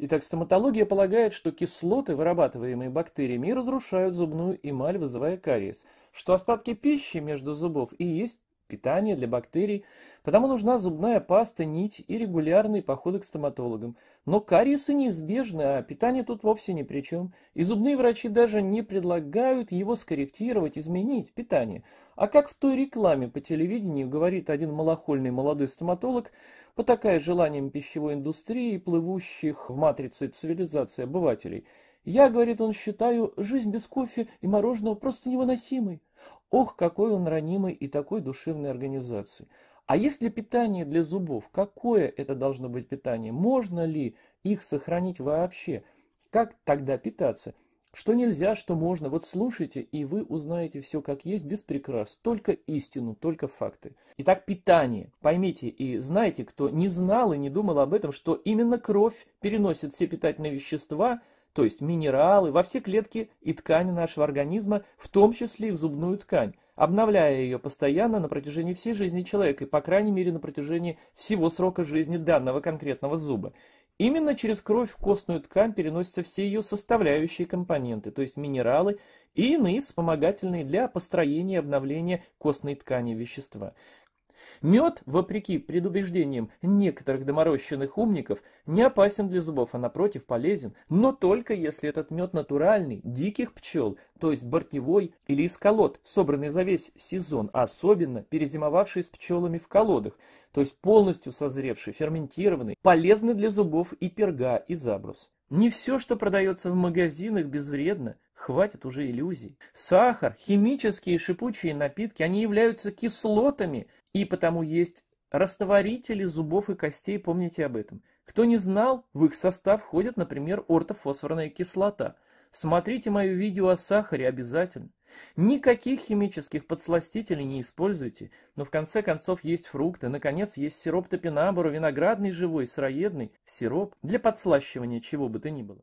Итак, стоматология полагает, что кислоты, вырабатываемые бактериями, разрушают зубную эмаль, вызывая кариес, что остатки пищи между зубов и есть питание для бактерий, потому нужна зубная паста, нить и регулярные походы к стоматологам. Но кариесы неизбежны, а питание тут вовсе ни при чем. И зубные врачи даже не предлагают его скорректировать, изменить питание. А как в той рекламе по телевидению говорит один малохольный молодой стоматолог, потакая желанием пищевой индустрии и плывущих в матрице цивилизации обывателей. Я, говорит он, считаю жизнь без кофе и мороженого просто невыносимой. Ох, какой он ранимый и такой душевной организации. А если питание для зубов, какое это должно быть питание? Можно ли их сохранить вообще? Как тогда питаться? Что нельзя, что можно? Вот слушайте, и вы узнаете все как есть, без прикрас. Только истину, только факты. Итак, питание. Поймите и знайте, кто не знал и не думал об этом, что именно кровь переносит все питательные вещества – то есть минералы, во все клетки и ткани нашего организма, в том числе и в зубную ткань, обновляя ее постоянно на протяжении всей жизни человека и, по крайней мере, на протяжении всего срока жизни данного конкретного зуба. Именно через кровь в костную ткань переносятся все ее составляющие компоненты, то есть минералы и иные вспомогательные для построения и обновления костной ткани вещества. Мед, вопреки предубеждениям некоторых доморощенных умников, не опасен для зубов, а напротив полезен, но только если этот мед натуральный, диких пчел, то есть бортневой или из колод, собранный за весь сезон, а особенно перезимовавший с пчелами в колодах, то есть полностью созревший, ферментированный, полезный для зубов и перга, и забрус. Не все, что продается в магазинах, безвредно – Хватит уже иллюзий. Сахар, химические шипучие напитки, они являются кислотами, и потому есть растворители зубов и костей, помните об этом. Кто не знал, в их состав входит, например, ортофосфорная кислота. Смотрите мое видео о сахаре обязательно. Никаких химических подсластителей не используйте, но в конце концов есть фрукты, наконец есть сироп топинамбуру, виноградный живой, сыроедный, сироп для подслащивания чего бы то ни было.